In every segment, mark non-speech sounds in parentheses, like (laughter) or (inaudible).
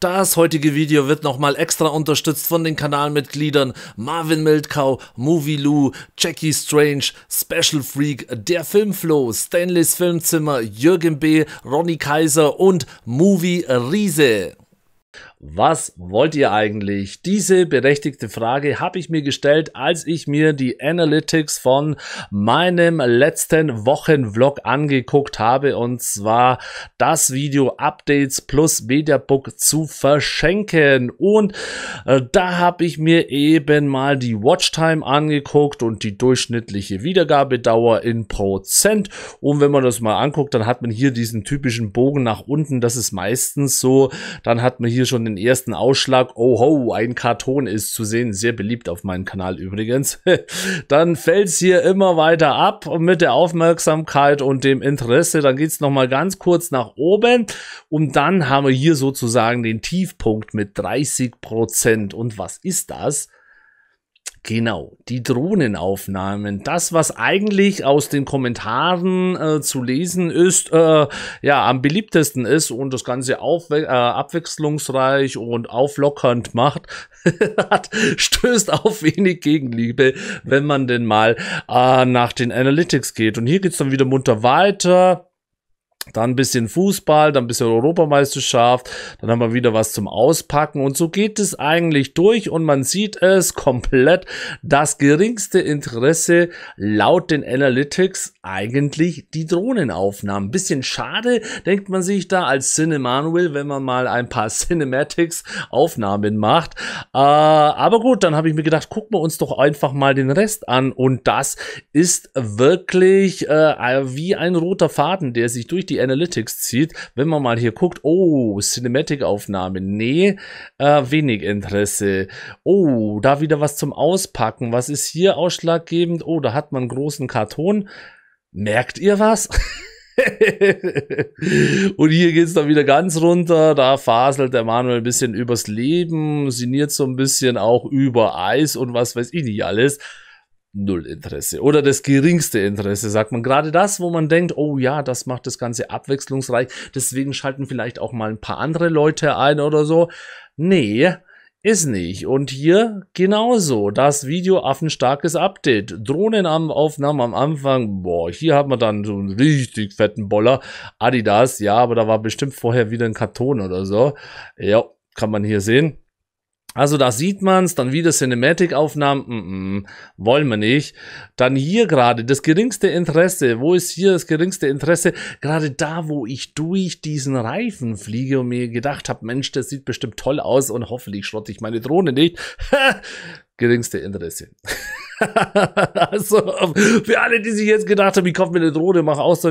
Das heutige Video wird nochmal extra unterstützt von den Kanalmitgliedern Marvin Mildkau, Movie Lou, Jackie Strange, Special Freak, Der Filmflow, Stanleys Filmzimmer, Jürgen B., Ronny Kaiser und Movie Riese. Was wollt ihr eigentlich? Diese berechtigte Frage habe ich mir gestellt, als ich mir die Analytics von meinem letzten Wochenvlog angeguckt habe und zwar das Video Updates plus Mediabook zu verschenken. Und äh, da habe ich mir eben mal die Watchtime angeguckt und die durchschnittliche Wiedergabedauer in Prozent. Und wenn man das mal anguckt, dann hat man hier diesen typischen Bogen nach unten. Das ist meistens so. Dann hat man hier schon den ersten Ausschlag, oh ho, ein Karton ist zu sehen, sehr beliebt auf meinem Kanal übrigens, (laughs) dann fällt es hier immer weiter ab mit der Aufmerksamkeit und dem Interesse. Dann geht es nochmal ganz kurz nach oben und dann haben wir hier sozusagen den Tiefpunkt mit 30%. Prozent. Und was ist das? Genau, die Drohnenaufnahmen. Das, was eigentlich aus den Kommentaren äh, zu lesen ist, äh, ja, am beliebtesten ist und das Ganze auf, äh, abwechslungsreich und auflockernd macht, (laughs) hat, stößt auf wenig Gegenliebe, wenn man denn mal äh, nach den Analytics geht. Und hier geht's dann wieder munter weiter. Dann ein bisschen Fußball, dann ein bisschen Europameisterschaft, dann haben wir wieder was zum Auspacken und so geht es eigentlich durch und man sieht es komplett. Das geringste Interesse laut den Analytics eigentlich die Drohnenaufnahmen. Bisschen schade, denkt man sich da als Cinemanuel, wenn man mal ein paar (laughs) Cinematics Aufnahmen macht. Äh, aber gut, dann habe ich mir gedacht, gucken wir uns doch einfach mal den Rest an und das ist wirklich äh, wie ein roter Faden, der sich durch die Analytics zieht, wenn man mal hier guckt, oh, Cinematic-Aufnahme, nee, äh, wenig Interesse. Oh, da wieder was zum Auspacken. Was ist hier ausschlaggebend? Oh, da hat man einen großen Karton. Merkt ihr was? (laughs) und hier geht es dann wieder ganz runter. Da faselt der Manuel ein bisschen übers Leben, siniert so ein bisschen auch über Eis und was weiß ich nicht alles null Interesse oder das geringste Interesse, sagt man. Gerade das, wo man denkt, oh ja, das macht das Ganze abwechslungsreich, deswegen schalten vielleicht auch mal ein paar andere Leute ein oder so. Nee, ist nicht. Und hier genauso. Das Video auf ein starkes Update. Drohnenaufnahmen am Anfang. Boah, hier hat man dann so einen richtig fetten Boller. Adidas, ja, aber da war bestimmt vorher wieder ein Karton oder so. Ja, kann man hier sehen. Also da sieht man es, dann wieder Cinematic-Aufnahmen, mm -mm, wollen wir nicht. Dann hier gerade das geringste Interesse, wo ist hier das geringste Interesse? Gerade da, wo ich durch diesen Reifen fliege und mir gedacht habe, Mensch, das sieht bestimmt toll aus und hoffentlich schrotte ich meine Drohne nicht. (laughs) geringste Interesse. (laughs) also für alle, die sich jetzt gedacht haben, ich kaufe mir eine Drohne, mache aus,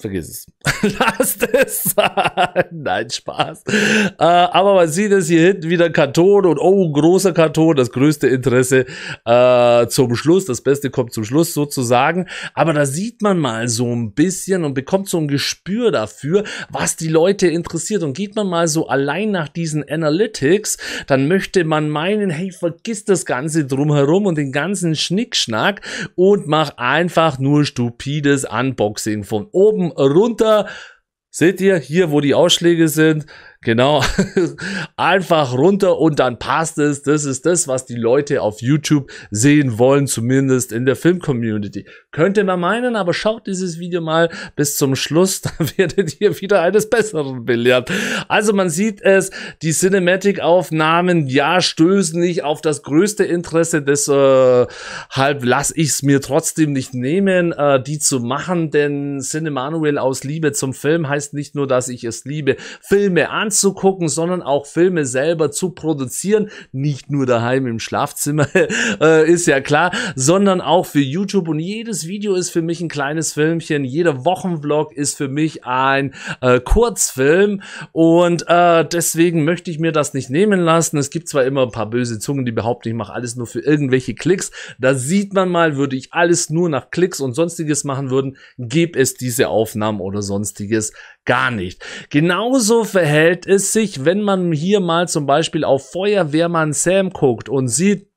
vergiss es. (laughs) Lasst es sein. Nein, Spaß. Äh, aber man sieht es hier hinten wieder Karton und oh, großer Karton, das größte Interesse äh, zum Schluss. Das Beste kommt zum Schluss sozusagen. Aber da sieht man mal so ein bisschen und bekommt so ein Gespür dafür, was die Leute interessiert. Und geht man mal so allein nach diesen Analytics, dann möchte man meinen, hey, vergiss das Ganze drumherum und den ganzen Schnickschnack und mach einfach nur stupides Unboxing von oben runter. Seht ihr hier, wo die Ausschläge sind? Genau. (laughs) Einfach runter und dann passt es. Das ist das, was die Leute auf YouTube sehen wollen, zumindest in der Filmcommunity. Könnte man meinen, aber schaut dieses Video mal bis zum Schluss, (laughs) da werdet ihr wieder eines Besseren belehrt. Also man sieht es, die Cinematic-Aufnahmen, ja, stößen nicht auf das größte Interesse, deshalb lasse ich es mir trotzdem nicht nehmen, äh, die zu machen, denn Cinemanuel aus Liebe zum Film heißt nicht nur, dass ich es liebe, Filme an anzugucken, sondern auch Filme selber zu produzieren. Nicht nur daheim im Schlafzimmer, (laughs) äh, ist ja klar, sondern auch für YouTube. Und jedes Video ist für mich ein kleines Filmchen. Jeder Wochenvlog ist für mich ein äh, Kurzfilm. Und äh, deswegen möchte ich mir das nicht nehmen lassen. Es gibt zwar immer ein paar böse Zungen, die behaupten, ich mache alles nur für irgendwelche Klicks. Da sieht man mal, würde ich alles nur nach Klicks und sonstiges machen würden, gäbe es diese Aufnahmen oder sonstiges gar nicht. Genauso verhält es sich, wenn man hier mal zum Beispiel auf Feuerwehrmann Sam guckt und sieht,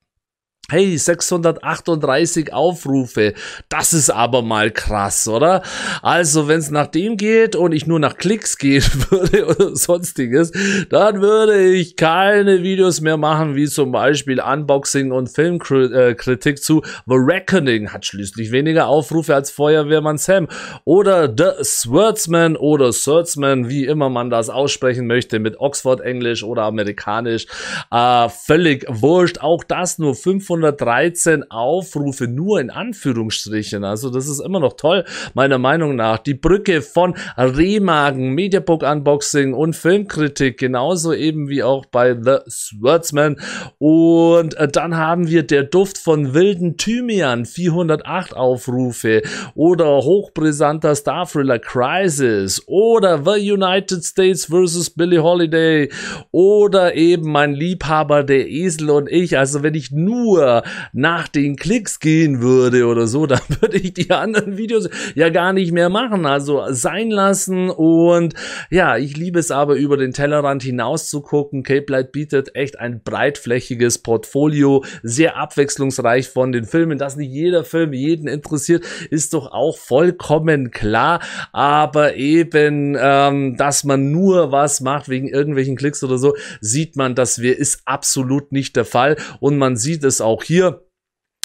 Hey, 638 Aufrufe. Das ist aber mal krass, oder? Also, wenn es nach dem geht und ich nur nach Klicks gehen (laughs) würde oder sonstiges, dann würde ich keine Videos mehr machen, wie zum Beispiel Unboxing und Filmkritik äh, zu The Reckoning hat schließlich weniger Aufrufe als Feuerwehrmann Sam oder The Swordsman oder Swordsman, wie immer man das aussprechen möchte, mit Oxford Englisch oder Amerikanisch. Äh, völlig wurscht. Auch das nur 500 613 Aufrufe nur in Anführungsstrichen. Also das ist immer noch toll, meiner Meinung nach. Die Brücke von Remagen, Mediabook Unboxing und Filmkritik, genauso eben wie auch bei The Swordsman. Und äh, dann haben wir der Duft von wilden Thymian, 408 Aufrufe. Oder hochbrisanter Star Thriller Crisis. Oder The United States vs. Billie Holiday. Oder eben mein Liebhaber der Esel und ich. Also wenn ich nur nach den Klicks gehen würde oder so, (laughs) dann würde ich die anderen Videos ja gar nicht mehr machen. Also sein lassen und ja, ich liebe es aber über den Tellerrand hinaus zu gucken. Cape Light bietet echt ein breitflächiges Portfolio, sehr abwechslungsreich von den Filmen. Dass nicht jeder Film jeden interessiert, ist doch auch vollkommen klar. Aber eben, ähm, dass man nur was macht wegen irgendwelchen Klicks oder so, sieht man, dass wir ist absolut nicht der Fall und man sieht es auch auch hier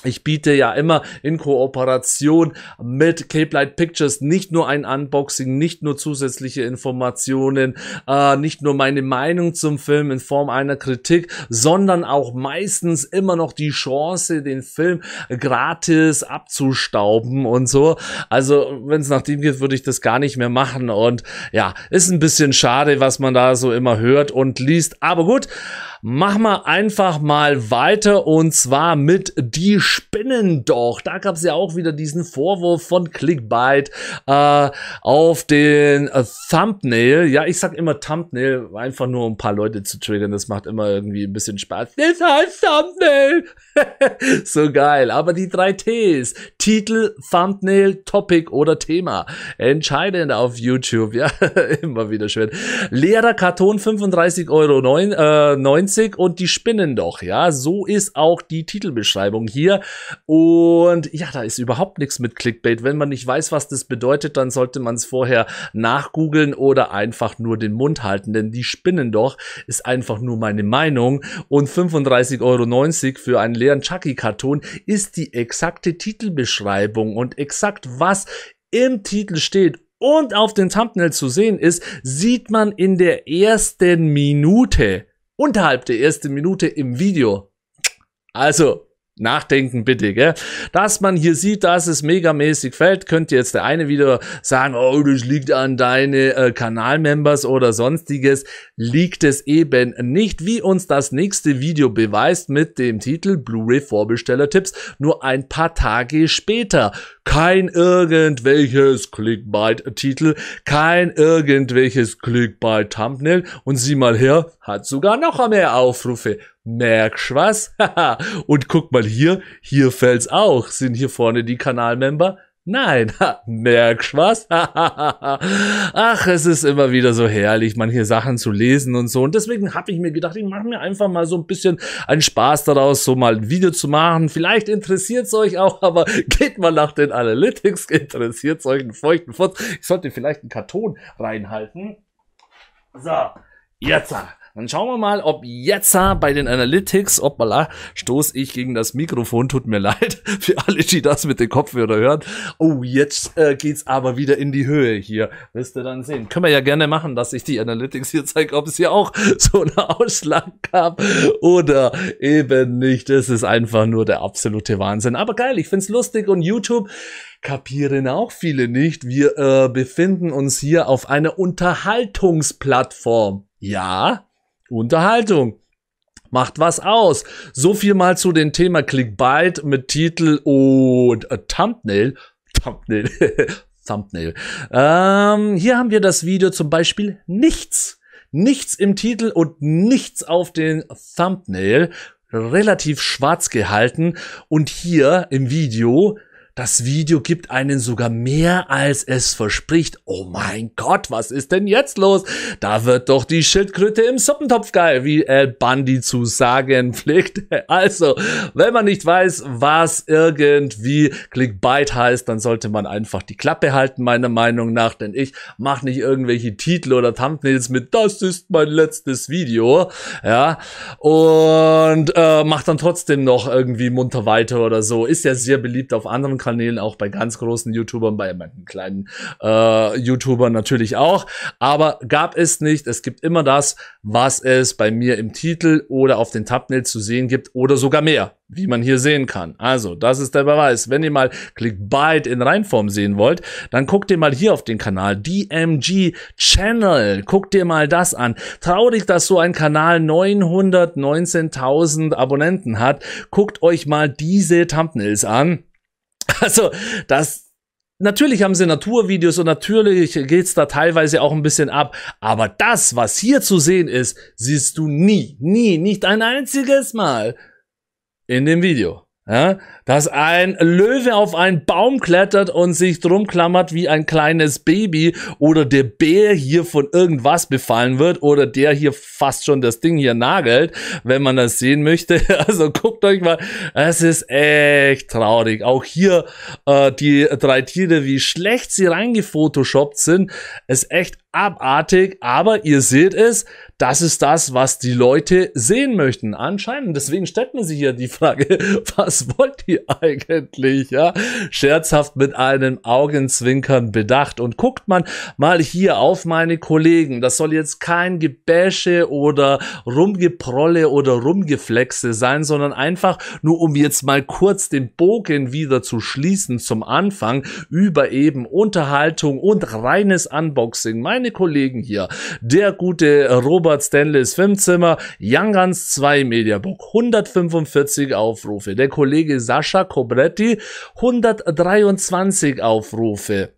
ich biete ja immer in Kooperation mit Cape Light Pictures nicht nur ein Unboxing, nicht nur zusätzliche Informationen, äh, nicht nur meine Meinung zum Film in Form einer Kritik, sondern auch meistens immer noch die Chance, den Film gratis abzustauben und so. Also wenn es nach dem geht, würde ich das gar nicht mehr machen. Und ja, ist ein bisschen schade, was man da so immer hört und liest. Aber gut. Machen wir einfach mal weiter und zwar mit Die Spinnen doch. Da gab es ja auch wieder diesen Vorwurf von Clickbait äh, auf den äh, Thumbnail. Ja, ich sag immer Thumbnail, einfach nur um ein paar Leute zu triggern. Das macht immer irgendwie ein bisschen Spaß. Das heißt Thumbnail. (laughs) so geil. Aber die drei Ts. Titel, Thumbnail, Topic oder Thema. Entscheidend auf YouTube. (laughs) Ja, immer wieder schön. Leerer Karton 35,90 Euro. äh, 90 und die spinnen doch, ja. So ist auch die Titelbeschreibung hier. Und ja, da ist überhaupt nichts mit Clickbait. Wenn man nicht weiß, was das bedeutet, dann sollte man es vorher nachgoogeln oder einfach nur den Mund halten, denn die spinnen doch ist einfach nur meine Meinung. Und 35,90 Euro für einen leeren Chucky-Karton ist die exakte Titelbeschreibung und exakt was im Titel steht und auf den Thumbnail zu sehen ist, sieht man in der ersten Minute unterhalb der ersten Minute im Video. Also, nachdenken bitte, gell? Dass man hier sieht, dass es megamäßig fällt, könnte jetzt der eine wieder sagen, oh, das liegt an deine äh, Kanalmembers oder sonstiges. Liegt es eben nicht, wie uns das nächste Video beweist mit dem Titel Blu-ray Vorbesteller Tipps, nur ein paar Tage später kein irgendwelches Clickbait-Titel, kein irgendwelches Clickbait-Thumbnail und sieh mal her, hat sogar noch mehr Aufrufe. Merkst was? (laughs) und guck mal hier, hier fällt's auch. Sind hier vorne die Kanalmember? Nein, merkst was? (laughs) Ach, es ist immer wieder so herrlich, manche Sachen zu lesen und so. Und deswegen habe ich mir gedacht, ich mache mir einfach mal so ein bisschen einen Spaß daraus, so mal ein Video zu machen. Vielleicht interessiert es euch auch, (laughs) aber geht mal nach den Analytics, interessiert es euch einen feuchten Furz. Ich sollte vielleicht einen Karton reinhalten. So, jetzt. Dann schauen wir mal, ob jetzt bei den Analytics, ob hoppala, stoß ich gegen das Mikrofon, tut mir (laughs) leid, für alle, die das mit den Kopfhörern hören. Oh, jetzt äh, geht's aber wieder in die Höhe hier, wirst du dann sehen. Können wir ja gerne machen, dass ich die Analytics hier zeige, ob es hier auch (laughs) so einen Ausschlag gab oder eben nicht. Das ist einfach nur der absolute Wahnsinn. Aber geil, ich find's lustig und YouTube kapieren auch viele nicht. Wir äh, befinden uns hier auf einer Unterhaltungsplattform. Ja, Unterhaltung. Macht was aus. So viel mal zu dem Thema Clickbait mit Titel und äh, Thumbnail. Thumbnail. (laughs) Thumbnail. Ähm, hier haben wir das Video zum Beispiel nichts. Nichts im Titel und nichts auf den Thumbnail relativ schwarz gehalten und hier im Video das Video gibt einen sogar mehr als es verspricht. Oh mein Gott, was ist denn jetzt los? Da wird doch die Schildkröte im Suppentopf geil, wie El Bundy zu sagen (laughs) pflegt. Also, wenn man nicht weiß, was irgendwie Clickbait heißt, dann sollte man einfach die Klappe halten, meiner Meinung nach, denn ich mache nicht irgendwelche Titel oder Thumbnails mit, das ist mein letztes Video, ja, und äh, macht dann trotzdem noch irgendwie munter weiter oder so. Ist ja sehr beliebt auf anderen kanälen auch bei ganz großen YouTubern, bei manchen kleinen äh, YouTubern natürlich auch. Aber gab es nicht. Es gibt immer das, was es bei mir im Titel oder auf den Thumbnails zu sehen gibt oder sogar mehr wie man hier sehen kann. Also, das ist der Beweis. Wenn ihr mal Clickbait in Reinform sehen wollt, dann guckt ihr mal hier auf den Kanal DMG Channel. Guckt ihr mal das an. Traurig, dass so ein Kanal 919.000 Abonnenten hat. Guckt euch mal diese Thumbnails an. (laughs) Also, das, Natürlich haben sie Naturvideos und natürlich geht's da teilweise auch ein bisschen ab. Aber das, was hier zu sehen ist, siehst du nie, nie, nicht ein einziges Mal in dem Video. Ja, dass ein Löwe auf einen Baum klettert und sich drum klammert wie ein kleines Baby oder der Bär hier von irgendwas befallen wird oder der hier fast schon das Ding hier nagelt, wenn man das sehen möchte. (laughs) Also guckt euch mal, es ist echt traurig. Auch hier äh, die drei Tiere, wie schlecht sie reingefotoshoppt sind, ist echt abartig, aber ihr seht es, das ist das, was die Leute sehen möchten. Anscheinend. Deswegen stellt man sich ja die Frage, (laughs) was wollt ihr eigentlich? Ja, scherzhaft mit einem Augenzwinkern bedacht. Und guckt man mal hier auf meine Kollegen. Das soll jetzt kein Gebäsche oder Rumgeprolle oder Rumgeflexe sein, sondern einfach nur, um jetzt mal kurz den Bogen wieder zu schließen zum Anfang über eben Unterhaltung und reines Unboxing. Meine Kollegen hier, der gute Robert Robert Stanleys Filmzimmer, Young Guns 2 Mediabook, 145 Aufrufe. Der Kollege Sascha Cobretti, 123 Aufrufe.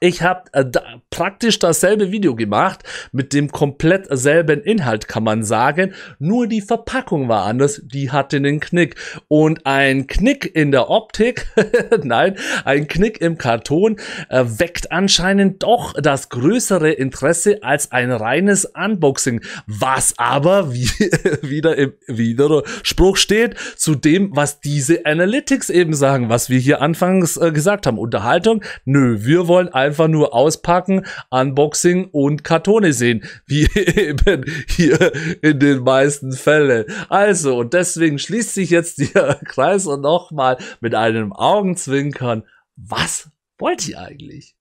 Ich habe äh, da praktisch dasselbe Video gemacht mit dem komplett selben Inhalt, kann man sagen. Nur die Verpackung war anders, die hatte einen Knick. Und ein Knick in der Optik, (laughs) nein, ein Knick im Karton äh, weckt anscheinend doch das größere Interesse als ein reines Unboxing. Was aber, (laughs) wie wieder im Widerspruch steht, zu dem, was diese Analytics eben sagen, was wir hier anfangs äh, gesagt haben. Unterhaltung, nö, wir wollen also einfach nur auspacken, Unboxing und Kartone sehen, wie (laughs) eben hier in den meisten Fällen. Also, und deswegen schließt sich jetzt der (laughs) Kreis und nochmal mit einem Augenzwinkern, was wollt ihr eigentlich?